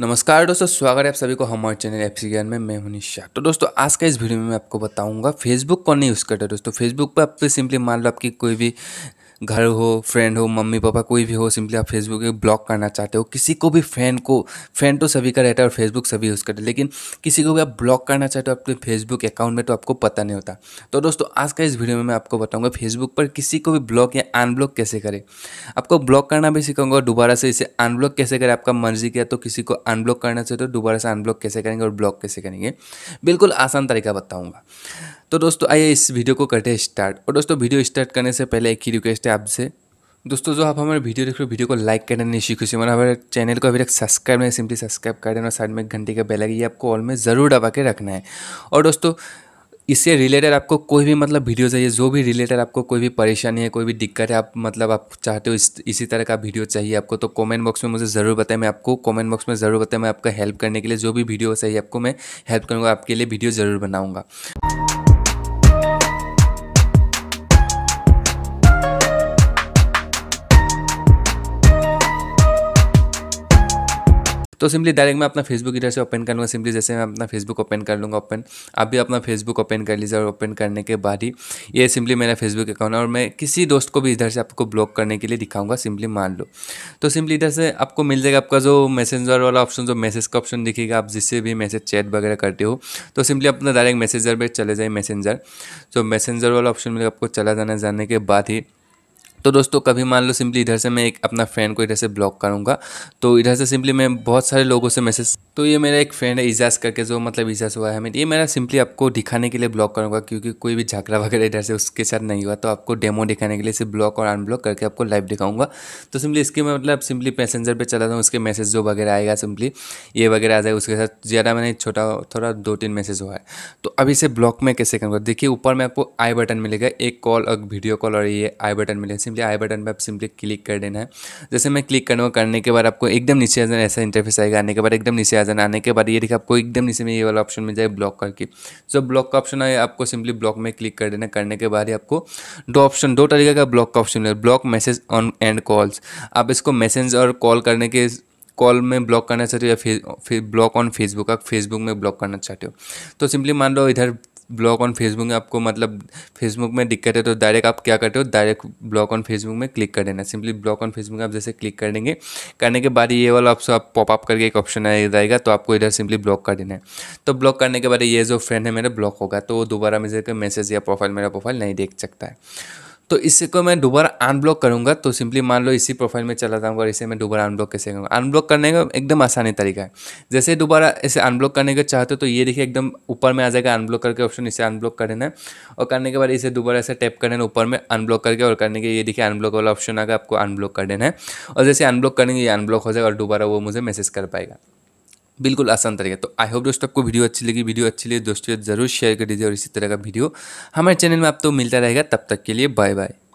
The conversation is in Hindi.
नमस्कार दोस्तों स्वागत है आप सभी को हमारे चैनल एफ सी में मैं हूं निशा तो दोस्तों आज का इस वीडियो में मैं आपको बताऊंगा फेसबुक कौन नहीं यूज़ करता है दोस्तों फेसबुक पर आप सिंपली मान लो आपकी कोई भी घर हो फ्रेंड हो मम्मी पापा कोई भी हो सिंपली आप फेसबुक ब्लॉक करना चाहते हो किसी को भी फ्रेंड को फ्रेंड तो सभी का रहता है और फेसबुक सभी यूज़ करते हैं लेकिन किसी को भी आप ब्लॉक करना चाहते हो आपके फेसबुक अकाउंट में तो आपको पता नहीं होता तो दोस्तों आज का इस वीडियो में मैं आपको बताऊँगा फेसबुक पर किसी को भी ब्लॉक या अनब्लॉक कैसे करें आपको ब्लॉक करना भी सिखाऊंगा और दोबारा से इसे अनब्लॉक कैसे करें आपका मर्जी किया तो किसी को अनब्लॉक करना चाहते तो दोबारा से अनब्लॉक कैसे करेंगे और ब्लॉक कैसे करेंगे बिल्कुल आसान तरीका बताऊँगा तो दोस्तों आइए इस वीडियो को करते हैं स्टार्ट और दोस्तों वीडियो स्टार्ट करने से पहले एक ही रिक्वेस्ट है आपसे दोस्तों जो आप हमारे वीडियो देख रहे हो वीडियो को लाइक करना नहीं खुशी मैंने हमारे चैनल को अभी तक सब्सक्राइब नहीं सिंपली सब्सक्राइब कर देना साइड में एक घंटे का बेल आगे ये आपको ऑल में ज़रूर दबा के रखना है और दोस्तों इससे रिलेटेड आपको कोई भी मतलब वीडियो चाहिए जो भी रिलेटेड आपको कोई भी परेशानी है कोई भी दिक्कत है आप मतलब आप चाहते हो इस, इसी तरह का वीडियो चाहिए आपको तो कमेंट बॉक्स में मुझे ज़रूर बताएं मैं आपको कमेंट बॉक्स में ज़रूर बताएं मैं आपका हेल्प करने के लिए जो भी वीडियो चाहिए आपको मैं हेल्प करूँगा आपके लिए वीडियो ज़रूर बनाऊँगा तो सिंपली डायरेक्ट मैं अपना फेसबुक इधर से ओपन कर लूँगा सिंपली जैसे मैं अपना फेसबुक ओपन कर लूँगा ओपन आप भी अपना फेसबुक ओपन कर लीजिए और ओपन करने के बाद ही ये सिंपली मेरा फेसबुक अकाउंट है और मैं किसी दोस्त को भी इधर से आपको ब्लॉक करने के लिए दिखाऊंगा सिंपली मान लो तो सिंपली इधर से आपको मिल जाएगा आपका जो मैसेंजर वाला ऑप्शन जो मैसेज का ऑप्शन दिखेगा आप जिससे भी मैसेज चैट वगैरह करते हो तो सिंपली अपना डायरेक्ट मैसेजर पर चले जाए मैसेंजर जो मैसेंजर वाला ऑप्शन मिलेगा आपको चला जाना जाने के बाद ही तो दोस्तों कभी मान लो सिंपली इधर से मैं एक अपना फ्रेंड को इधर से ब्लॉक करूंगा तो इधर से सिंपली मैं बहुत सारे लोगों से मैसेज तो ये मेरा एक फ्रेंड है इजाज़ करके जो मतलब इजाज़ हुआ है हमें ये मेरा सिंपली आपको दिखाने के लिए ब्लॉक करूँगा क्योंकि कोई भी झाकड़ा वगैरह इधर से उसके साथ नहीं हुआ तो आपको डेमो दिखाने के लिए सिर्फ ब्लॉक और अनब्लॉक करके आपको लाइव दिखाऊंगा तो सिंपली इसके मैं मतलब सिंपली पैसेंजर पर चला था उसके मैसेज जो वगैरह आएगा सिंपली ये वगैरह आ जाएगा उसके साथ ज़्यादा मैंने छोटा थोड़ा दो तीन मैसेज हुआ है तो अभी से ब्लॉक में कैसे करूँगा देखिए ऊपर में आपको आई बटन मिलेगा एक कॉल और वीडियो कॉल और ये आई बटन मिलेगा सिंपली आई बटन पर आप सिंपली क्लिक कर देना है जैसे मैं क्लिक करूँगा करने के बाद आपको एकदम नीचे ऐसा इंटरफेस आएगा आने के बाद एकदम नीचे आ थाउजेंड आने के बाद ये देखिए आपको एकदम नीचे में ये वाला ऑप्शन मिल जाएगा ब्लॉक करके जो ब्लॉक का ऑप्शन है आपको सिंपली ब्लॉक में क्लिक कर देना करने के बाद ही आपको दो ऑप्शन दो तरीके का ब्लॉक का ऑप्शन मिलेगा block message on and calls आप इसको मैसेज और कॉल करने के कॉल में ब्लॉक करना चाहते हो या फिर ब्लॉक ऑन फेसबुक आप फेसबुक में ब्लॉक करना चाहते हो तो सिंपली मान लो इधर ब्लॉक ऑन फेसबुक में आपको मतलब फेसबुक में दिक्कत है तो डायरेक्ट आप क्या करते हो डायरेक्ट ब्लॉक ऑन फेसबुक में क्लिक कर देना सिंपली ब्लॉक ऑन फेसबुक आप जैसे क्लिक कर देंगे करने के बाद ये वाला ऑप्शन आप पॉपअप करके एक ऑप्शन आएगा तो आपको इधर सिंपली ब्लॉक कर देना है तो ब्लॉक करने के बाद ये जो फ्रेंड है मेरा ब्लॉक होगा तो दोबारा मुझे मैसेज या प्रोफाइल मेरा प्रोफाइल नहीं देख सकता है तो इसी को मैं दोबारा अनब्लॉक करूँगा तो सिंपली मान लो इसी प्रोफाइल में चला जाऊंगा और इसे मैं दोबारा अनब्लॉक कैसे करूँगा अनब्लॉक करने का एकदम आसानी तरीका है जैसे दोबारा इसे अनब्लॉक करने का चाहते हो तो ये देखिए एकदम ऊपर में आ जाएगा अनब्लॉक करके ऑप्शन इसे अनब्लॉक कर देना है और करने के बाद इसे दोबारा ऐसे टैप कर देना ऊपर में अनब्लॉक करके और करने के ये देखिए अनब्लॉक वाला ऑप्शन आगे आपको अनब्लॉक कर देना है और जैसे अनब्लॉक करेंगे ये अनब्लॉक हो जाएगा और दोबारा वो मुझे मैसेज कर पाएगा बिल्कुल आसान तरीके तो आई होप दोस्तों आपको वीडियो अच्छी लगी वीडियो अच्छी लगी तो दोस्तों जरूर शेयर कर दीजिए और इसी तरह का वीडियो हमारे चैनल में आप तो मिलता रहेगा तब तक के लिए बाय बाय